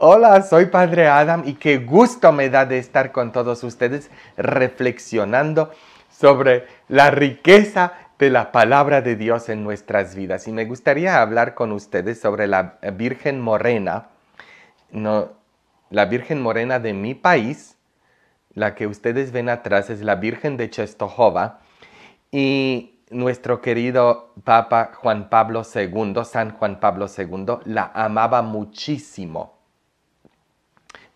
Hola, soy Padre Adam y qué gusto me da de estar con todos ustedes reflexionando sobre la riqueza de la palabra de Dios en nuestras vidas. Y me gustaría hablar con ustedes sobre la Virgen Morena, no, la Virgen Morena de mi país, la que ustedes ven atrás es la Virgen de Chestojova, y nuestro querido Papa Juan Pablo II, San Juan Pablo II, la amaba muchísimo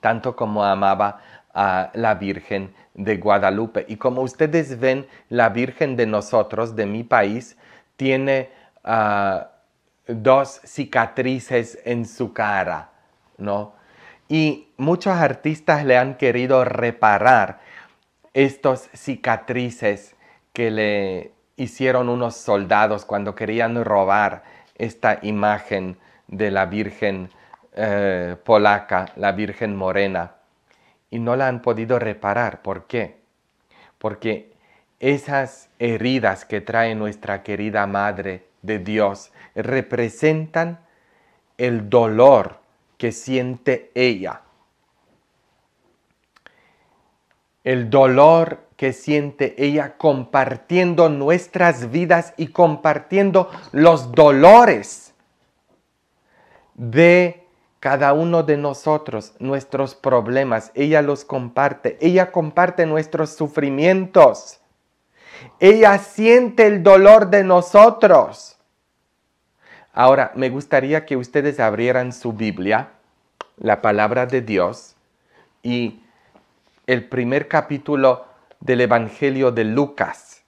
tanto como amaba a la Virgen de Guadalupe. Y como ustedes ven, la Virgen de nosotros, de mi país, tiene ah, dos cicatrices en su cara, ¿no? Y muchos artistas le han querido reparar estas cicatrices que le hicieron unos soldados cuando querían robar esta imagen de la Virgen eh, polaca, la Virgen Morena, y no la han podido reparar. ¿Por qué? Porque esas heridas que trae nuestra querida Madre de Dios representan el dolor que siente ella. El dolor que siente ella compartiendo nuestras vidas y compartiendo los dolores de cada uno de nosotros nuestros problemas, ella los comparte, ella comparte nuestros sufrimientos, ella siente el dolor de nosotros. Ahora, me gustaría que ustedes abrieran su Biblia, la palabra de Dios, y el primer capítulo del Evangelio de Lucas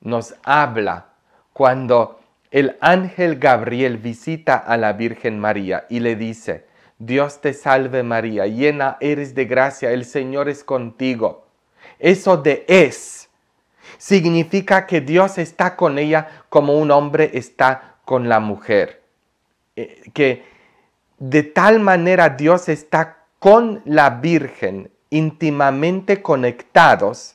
nos habla cuando el ángel Gabriel visita a la Virgen María y le dice, Dios te salve María, llena eres de gracia, el Señor es contigo. Eso de es significa que Dios está con ella como un hombre está con la mujer. Eh, que de tal manera Dios está con la Virgen íntimamente conectados,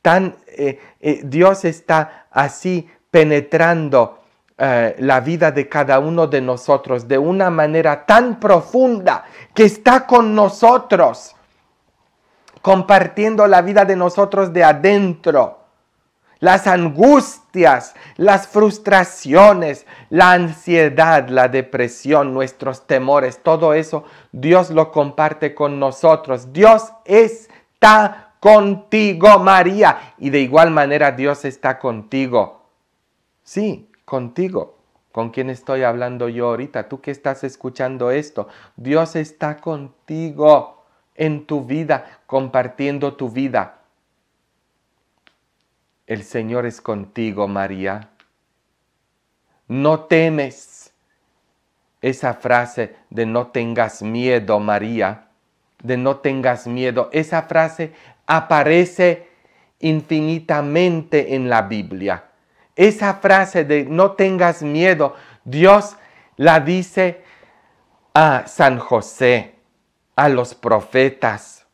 tan eh, eh, Dios está así penetrando eh, la vida de cada uno de nosotros de una manera tan profunda que está con nosotros, compartiendo la vida de nosotros de adentro. Las angustias, las frustraciones, la ansiedad, la depresión, nuestros temores, todo eso Dios lo comparte con nosotros. Dios está contigo, María. Y de igual manera Dios está contigo Sí, contigo, con quien estoy hablando yo ahorita, tú que estás escuchando esto. Dios está contigo en tu vida, compartiendo tu vida. El Señor es contigo, María. No temes. Esa frase de no tengas miedo, María, de no tengas miedo, esa frase aparece infinitamente en la Biblia esa frase de no tengas miedo, Dios la dice a San José, a los profetas,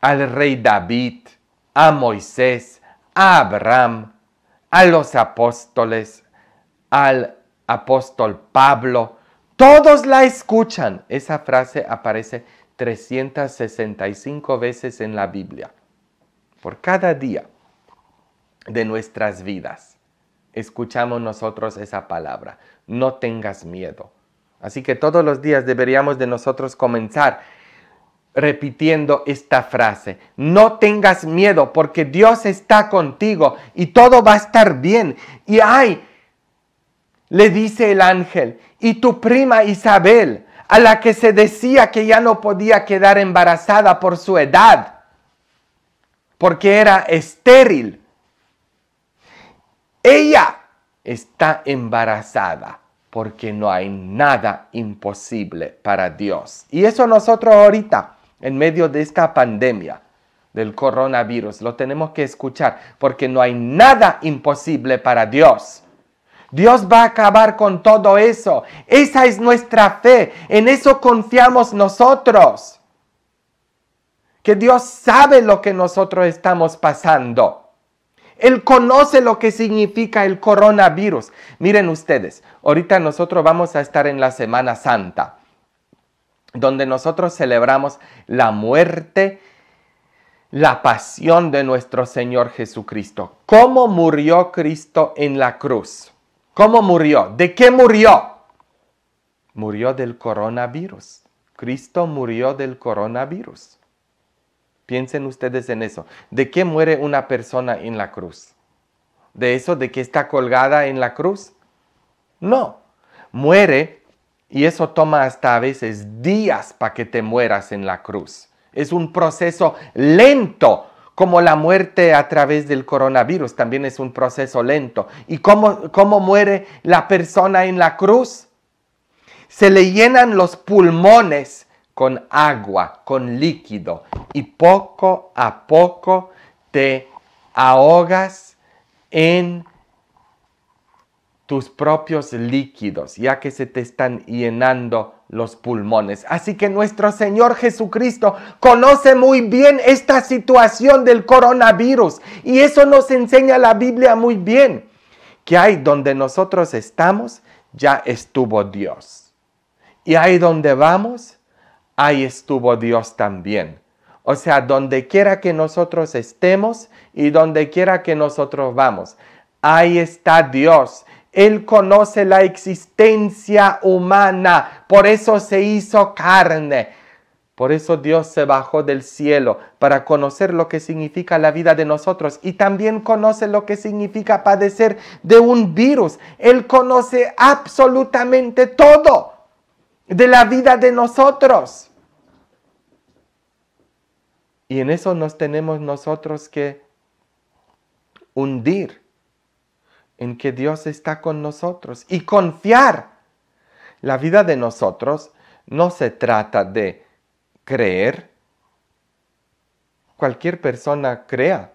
al rey David, a Moisés, a Abraham, a los apóstoles, al apóstol Pablo. Todos la escuchan. Esa frase aparece 365 veces en la Biblia, por cada día de nuestras vidas escuchamos nosotros esa palabra. No tengas miedo. Así que todos los días deberíamos de nosotros comenzar repitiendo esta frase. No tengas miedo porque Dios está contigo y todo va a estar bien. Y ay, le dice el ángel, y tu prima Isabel, a la que se decía que ya no podía quedar embarazada por su edad, porque era estéril. Ella está embarazada porque no hay nada imposible para Dios. Y eso nosotros ahorita, en medio de esta pandemia del coronavirus, lo tenemos que escuchar porque no hay nada imposible para Dios. Dios va a acabar con todo eso. Esa es nuestra fe. En eso confiamos nosotros. Que Dios sabe lo que nosotros estamos pasando. Él conoce lo que significa el coronavirus. Miren ustedes, ahorita nosotros vamos a estar en la Semana Santa, donde nosotros celebramos la muerte, la pasión de nuestro Señor Jesucristo. ¿Cómo murió Cristo en la cruz? ¿Cómo murió? ¿De qué murió? Murió del coronavirus. Cristo murió del coronavirus. Piensen ustedes en eso. ¿De qué muere una persona en la cruz? ¿De eso? ¿De que está colgada en la cruz? No. Muere y eso toma hasta a veces días para que te mueras en la cruz. Es un proceso lento, como la muerte a través del coronavirus también es un proceso lento. ¿Y cómo, cómo muere la persona en la cruz? Se le llenan los pulmones con agua, con líquido, y poco a poco te ahogas en tus propios líquidos, ya que se te están llenando los pulmones. Así que nuestro Señor Jesucristo conoce muy bien esta situación del coronavirus y eso nos enseña la Biblia muy bien, que ahí donde nosotros estamos ya estuvo Dios y ahí donde vamos ahí estuvo Dios también. O sea, donde quiera que nosotros estemos y donde quiera que nosotros vamos, ahí está Dios. Él conoce la existencia humana, por eso se hizo carne. Por eso Dios se bajó del cielo para conocer lo que significa la vida de nosotros y también conoce lo que significa padecer de un virus. Él conoce absolutamente todo de la vida de nosotros. Y en eso nos tenemos nosotros que hundir en que Dios está con nosotros y confiar. La vida de nosotros no se trata de creer. Cualquier persona crea.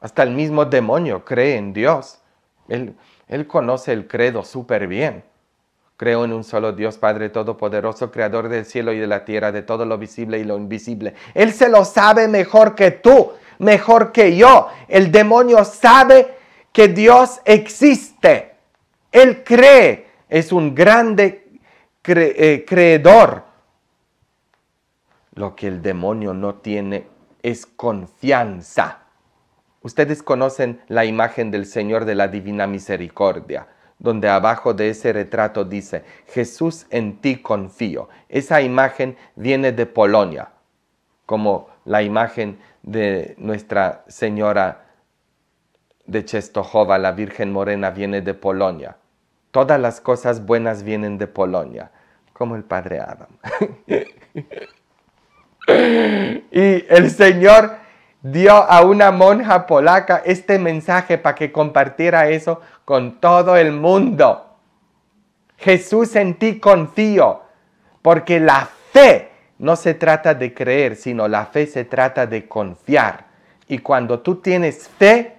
Hasta el mismo demonio cree en Dios. Él, él conoce el credo súper bien. Creo en un solo Dios, Padre Todopoderoso, Creador del cielo y de la tierra, de todo lo visible y lo invisible. Él se lo sabe mejor que tú, mejor que yo. El demonio sabe que Dios existe. Él cree, es un grande eh, creedor. Lo que el demonio no tiene es confianza. Ustedes conocen la imagen del Señor de la Divina Misericordia donde abajo de ese retrato dice, Jesús en ti confío. Esa imagen viene de Polonia, como la imagen de Nuestra Señora de Czestochowa, la Virgen Morena, viene de Polonia. Todas las cosas buenas vienen de Polonia, como el Padre Adam. y el Señor dio a una monja polaca este mensaje para que compartiera eso con todo el mundo. Jesús en ti confío, porque la fe no se trata de creer, sino la fe se trata de confiar. Y cuando tú tienes fe,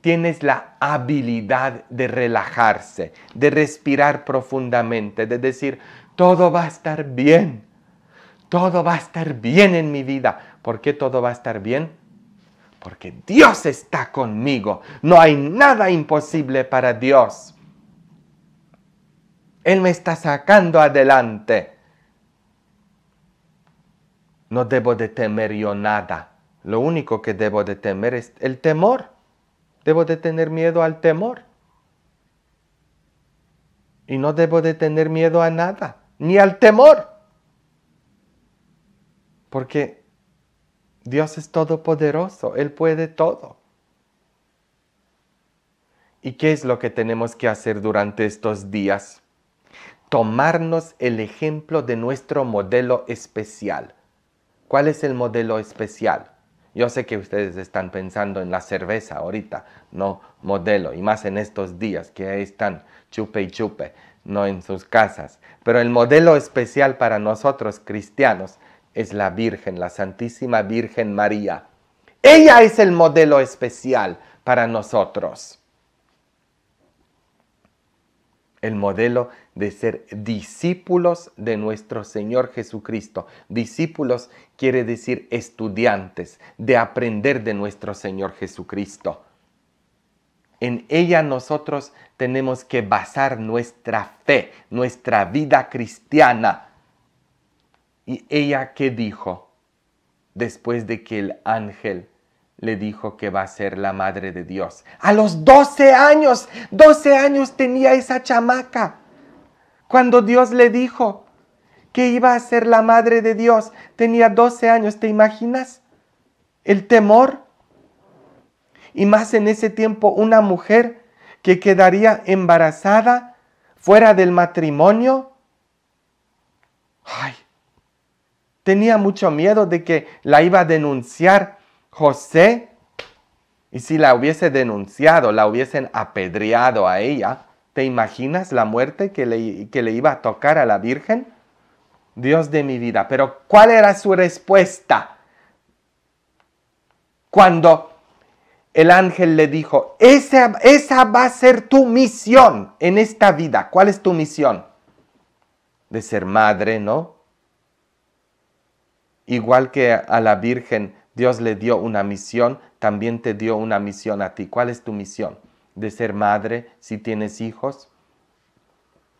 tienes la habilidad de relajarse, de respirar profundamente, de decir, todo va a estar bien, todo va a estar bien en mi vida. ¿Por qué todo va a estar bien? porque Dios está conmigo. No hay nada imposible para Dios. Él me está sacando adelante. No debo de temer yo nada. Lo único que debo de temer es el temor. Debo de tener miedo al temor. Y no debo de tener miedo a nada, ni al temor. Porque Dios es todopoderoso, Él puede todo. ¿Y qué es lo que tenemos que hacer durante estos días? Tomarnos el ejemplo de nuestro modelo especial. ¿Cuál es el modelo especial? Yo sé que ustedes están pensando en la cerveza ahorita, no modelo, y más en estos días que están chupe y chupe, no en sus casas. Pero el modelo especial para nosotros cristianos es la Virgen, la Santísima Virgen María. Ella es el modelo especial para nosotros. El modelo de ser discípulos de nuestro Señor Jesucristo. Discípulos quiere decir estudiantes, de aprender de nuestro Señor Jesucristo. En ella nosotros tenemos que basar nuestra fe, nuestra vida cristiana ¿Y ella qué dijo después de que el ángel le dijo que va a ser la madre de Dios? A los 12 años, 12 años tenía esa chamaca. Cuando Dios le dijo que iba a ser la madre de Dios, tenía 12 años, ¿te imaginas? El temor. Y más en ese tiempo una mujer que quedaría embarazada fuera del matrimonio. Ay, tenía mucho miedo de que la iba a denunciar José. Y si la hubiese denunciado, la hubiesen apedreado a ella. ¿Te imaginas la muerte que le, que le iba a tocar a la Virgen? Dios de mi vida. Pero ¿cuál era su respuesta? Cuando el ángel le dijo, esa, esa, va a ser tu misión en esta vida. ¿Cuál es tu misión? De ser madre, ¿no? Igual que a la Virgen Dios le dio una misión, también te dio una misión a ti. ¿Cuál es tu misión? ¿De ser madre si tienes hijos?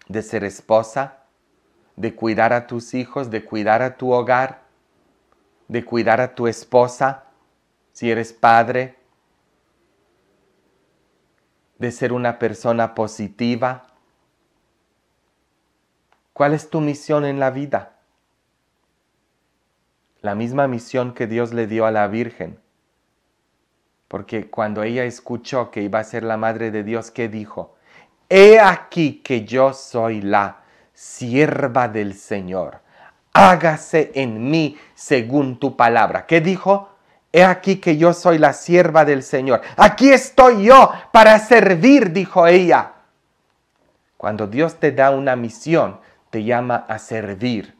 ¿De ser esposa? ¿De cuidar a tus hijos? ¿De cuidar a tu hogar? ¿De cuidar a tu esposa si eres padre? ¿De ser una persona positiva? ¿Cuál es tu misión en la vida? la misma misión que Dios le dio a la Virgen. Porque cuando ella escuchó que iba a ser la madre de Dios, ¿qué dijo? He aquí que yo soy la sierva del Señor. Hágase en mí según tu palabra. ¿Qué dijo? He aquí que yo soy la sierva del Señor. Aquí estoy yo para servir, dijo ella. Cuando Dios te da una misión, te llama a servir.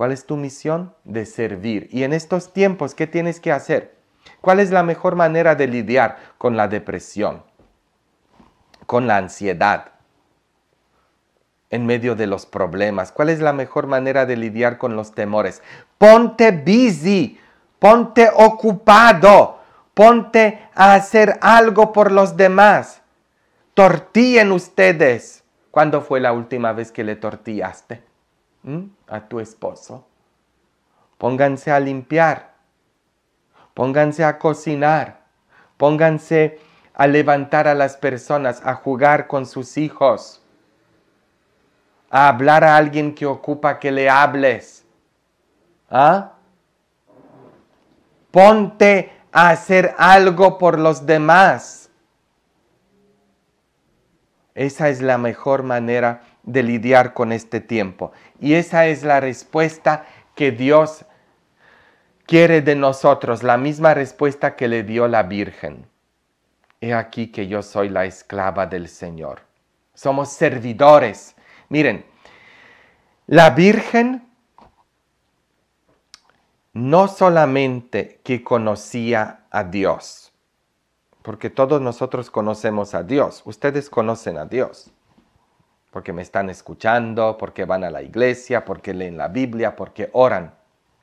¿Cuál es tu misión? De servir. Y en estos tiempos, ¿qué tienes que hacer? ¿Cuál es la mejor manera de lidiar con la depresión? Con la ansiedad. En medio de los problemas. ¿Cuál es la mejor manera de lidiar con los temores? Ponte busy. Ponte ocupado. Ponte a hacer algo por los demás. Tortillen ustedes. ¿Cuándo fue la última vez que le tortillaste? a tu esposo. Pónganse a limpiar, pónganse a cocinar, pónganse a levantar a las personas, a jugar con sus hijos, a hablar a alguien que ocupa que le hables. ¿Ah? Ponte a hacer algo por los demás. Esa es la mejor manera de lidiar con este tiempo. Y esa es la respuesta que Dios quiere de nosotros, la misma respuesta que le dio la Virgen. He aquí que yo soy la esclava del Señor. Somos servidores. Miren, la Virgen no solamente que conocía a Dios, porque todos nosotros conocemos a Dios, ustedes conocen a Dios, porque me están escuchando, porque van a la iglesia, porque leen la Biblia, porque oran.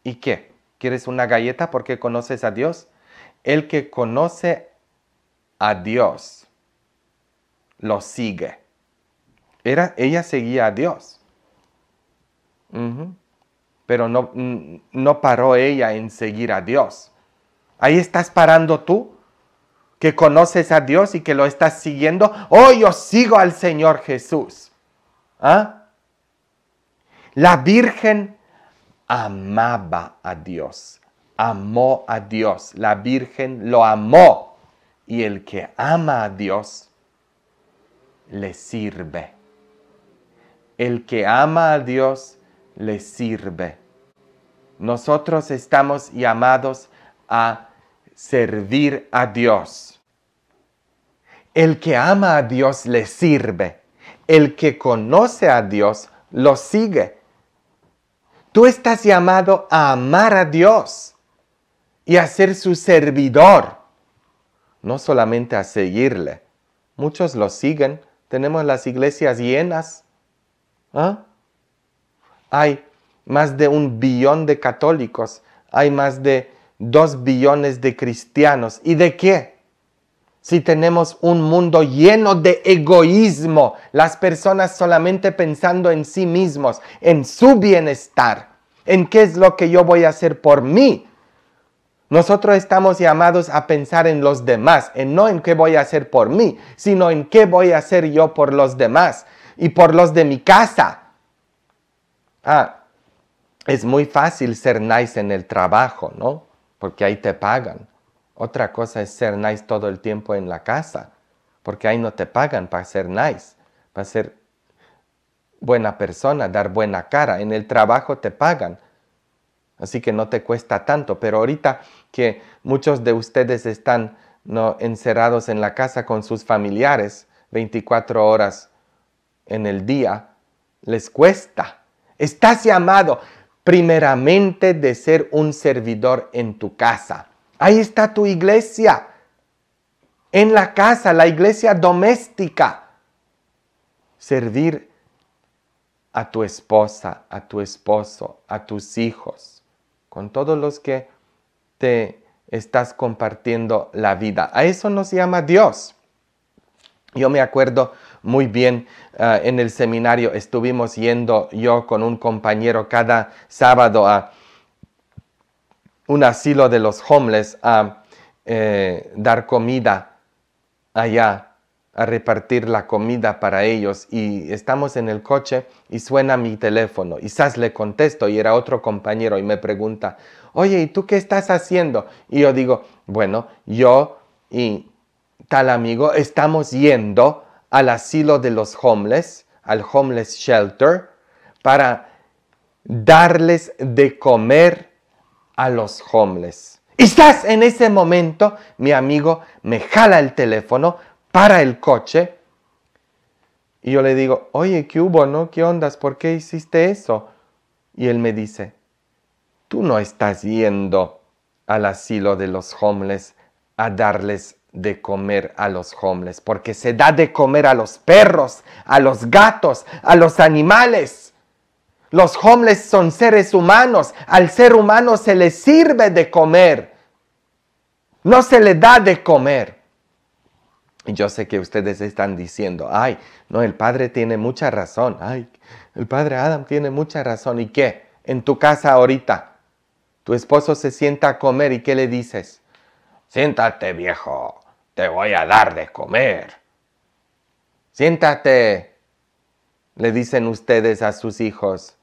¿Y qué? ¿Quieres una galleta porque conoces a Dios? El que conoce a Dios lo sigue. Era, ella seguía a Dios. Pero no, mm, no paró ella en seguir a Dios. Ahí estás parando tú, que conoces a Dios y que lo estás siguiendo. Oh, yo sigo al Señor Jesús. ¿Ah? La Virgen amaba a Dios, amó a Dios, la Virgen lo amó y el que ama a Dios le sirve. El que ama a Dios le sirve. Nosotros estamos llamados a servir a Dios. El que ama a Dios le sirve. El que conoce a Dios lo sigue. Tú estás llamado a amar a Dios y a ser su servidor, no solamente a seguirle. Muchos lo siguen. Tenemos las iglesias llenas. ¿ah? Hay más de un billón de católicos, hay más de dos billones de cristianos. ¿Y de qué? si tenemos un mundo lleno de egoísmo, las personas solamente pensando en sí mismos, en su bienestar, en qué es lo que yo voy a hacer por mí. Nosotros estamos llamados a pensar en los demás, en no en qué voy a hacer por mí, sino en qué voy a hacer yo por los demás y por los de mi casa. Ah, es muy fácil ser nice en el trabajo, ¿no? Porque ahí te pagan otra cosa es ser nice todo el tiempo en la casa, porque ahí no te pagan para ser nice, para ser buena persona, dar buena cara. En el trabajo te pagan. Así que no te cuesta tanto. Pero ahorita que muchos de ustedes están ¿no? encerrados en la casa con sus familiares 24 horas en el día, les cuesta. Estás llamado primeramente de ser un servidor en tu casa. Ahí está tu iglesia. En la casa, la iglesia doméstica. Servir a tu esposa, a tu esposo, a tus hijos, con todos los que te estás compartiendo la vida. A eso nos llama Dios. Yo me acuerdo muy bien ah, en el seminario, estuvimos yendo yo con un compañero cada sábado a un asilo de los homeless a eh, dar comida allá, a repartir la comida para ellos. Y estamos en el coche y suena mi teléfono. Y Quizás le contesto y era otro compañero y me pregunta, oye, ¿y tú qué estás haciendo? Y yo digo, bueno, yo y tal amigo estamos yendo al asilo de los homeless, al homeless shelter, para darles de comer a los homeless. Y estás en ese momento mi amigo me jala el teléfono para el coche y yo le digo, oye, ¿qué hubo, no? ¿Qué ondas? ¿Por qué hiciste eso? Y él me dice, tú no estás yendo al asilo de los homeless a darles de comer a los homeless, porque se da de comer a los perros, a los gatos, a los animales. Los homeless son seres humanos. Al ser humano se le sirve de comer. No se le da de comer. Y yo sé que ustedes están diciendo, ay, no, el padre tiene mucha razón. Ay, el padre Adam tiene mucha razón. ¿Y qué? En tu casa ahorita, tu esposo se sienta a comer y ¿qué le dices? Siéntate, viejo, te voy a dar de comer. Siéntate, le dicen ustedes a sus hijos.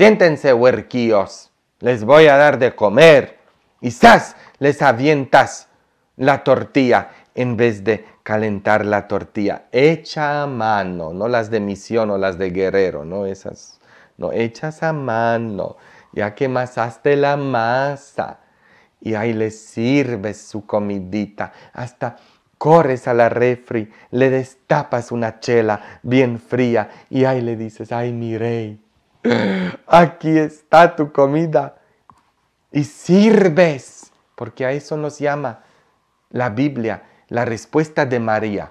Siéntense, huerquíos, les voy a dar de comer. Y ¡zas! les avientas la tortilla en vez de calentar la tortilla. Echa a mano, no las de misión o las de guerrero, no esas. No, echas a mano, ya que masaste la masa. Y ahí les sirves su comidita. Hasta corres a la refri, le destapas una chela bien fría y ahí le dices, ay mi rey, Aquí está tu comida y sirves, porque a eso nos llama la Biblia, la respuesta de María,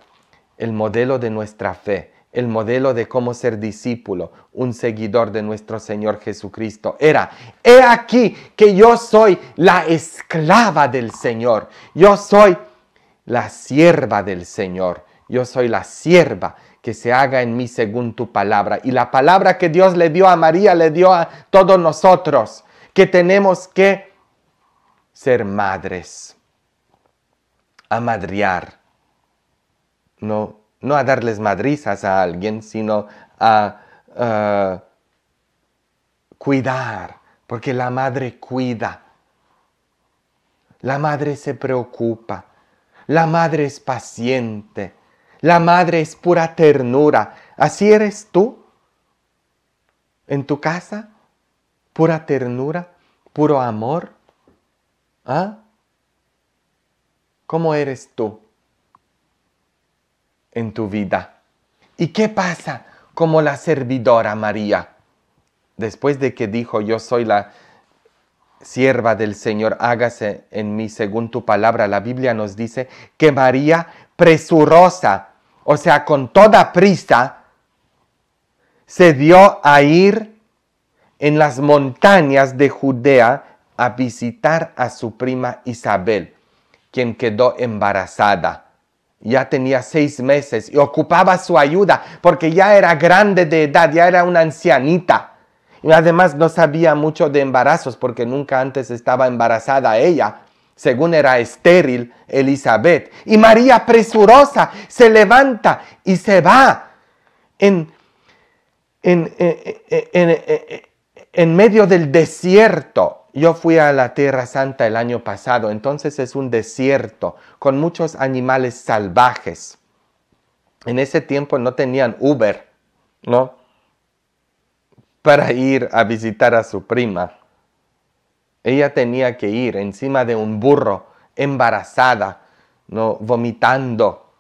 el modelo de nuestra fe, el modelo de cómo ser discípulo, un seguidor de nuestro Señor Jesucristo. Era, he aquí que yo soy la esclava del Señor, yo soy la sierva del Señor, yo soy la sierva que se haga en mí según tu palabra. Y la palabra que Dios le dio a María, le dio a todos nosotros, que tenemos que ser madres, amadriar, no, no a darles madrizas a alguien, sino a cuidar, porque la madre cuida, la madre se preocupa, la madre es paciente. La madre es pura ternura. ¿Así eres tú? ¿En tu casa? ¿Pura ternura? ¿Puro amor? ¿Ah? ¿Cómo eres tú en tu vida? ¿Y qué pasa como la servidora María? Después de que dijo, yo soy la sierva del Señor, hágase en mí según tu palabra, la Biblia nos dice que María presurosa, o sea, con toda prisa, se dio a ir en las montañas de Judea a visitar a su prima Isabel, quien quedó embarazada. Ya tenía seis meses y ocupaba su ayuda porque ya era grande de edad, ya era una ancianita. Y además no sabía mucho de embarazos porque nunca antes estaba embarazada ella según era estéril Elizabeth. Y María presurosa se levanta y se va en, en, en, medio del desierto. Yo fui a la Tierra Santa el año pasado, entonces es un desierto con muchos animales salvajes. En ese tiempo no tenían Uber, ¿no? Para ir a visitar a su prima ella tenía que ir encima de un burro, embarazada, ¿no? vomitando,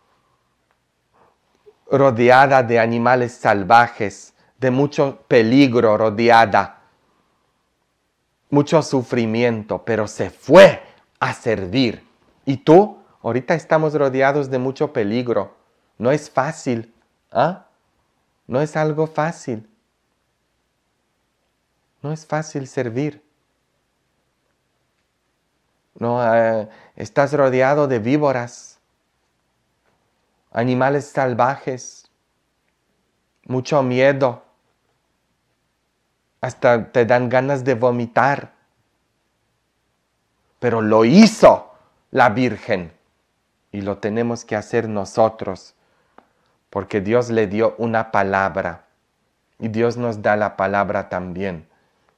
rodeada de animales salvajes, de mucho peligro rodeada, mucho sufrimiento, pero se fue a servir. ¿Y tú? Ahorita estamos rodeados de mucho peligro. No es fácil. ¿ah? No es algo fácil. No es fácil servir. ¿no? Ah, estás rodeado de víboras, animales salvajes, mucho miedo, hasta te dan ganas de vomitar. Pero lo hizo la Virgen y lo tenemos que hacer nosotros, porque Dios le dio una palabra y Dios nos da la palabra también.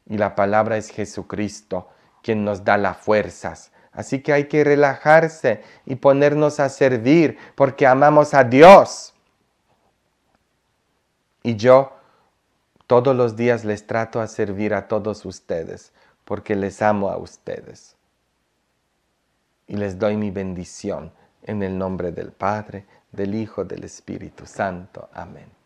Y la palabra es Jesucristo, quien nos da las fuerzas Así que hay que relajarse y ponernos a servir porque amamos a Dios. Y yo todos los días les trato a servir a todos ustedes porque les amo a ustedes. Y les doy mi bendición en el nombre del Padre, del Hijo, del Espíritu Santo. Amén.